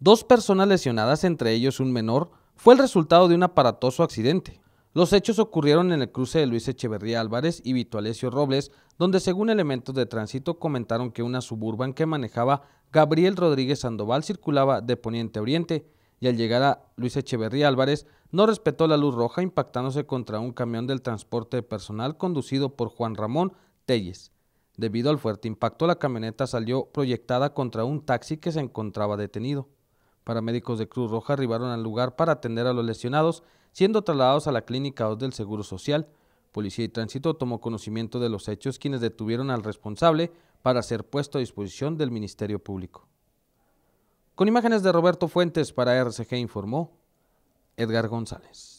Dos personas lesionadas, entre ellos un menor, fue el resultado de un aparatoso accidente. Los hechos ocurrieron en el cruce de Luis Echeverría Álvarez y Vitualesio Robles, donde según elementos de tránsito comentaron que una suburban que manejaba Gabriel Rodríguez Sandoval circulaba de poniente a oriente y al llegar a Luis Echeverría Álvarez no respetó la luz roja impactándose contra un camión del transporte personal conducido por Juan Ramón Telles. Debido al fuerte impacto la camioneta salió proyectada contra un taxi que se encontraba detenido. Paramédicos de Cruz Roja arribaron al lugar para atender a los lesionados, siendo trasladados a la clínica 2 del Seguro Social. Policía y Tránsito tomó conocimiento de los hechos, quienes detuvieron al responsable para ser puesto a disposición del Ministerio Público. Con imágenes de Roberto Fuentes para RCG informó Edgar González.